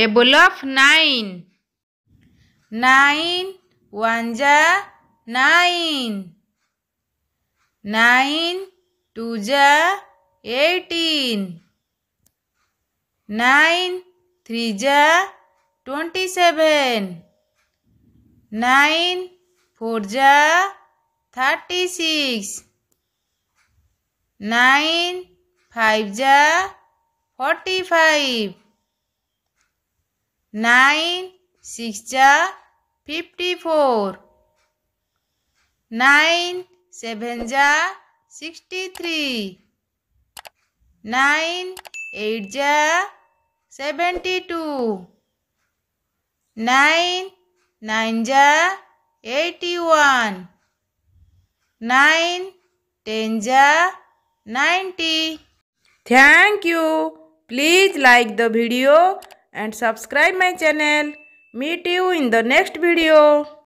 Table of nine. Nine, one ja nine. Nine, two ja eighteen. Nine, three ja twenty seven. Nine, four ja thirty six. Nine, five ja forty five. nine six ja fifty four nine seven ja sixty three nine eight ja seventy two nine nine ja eighty one nine ten ja ninety thank you please like the video and subscribe my channel. Meet you in the next video.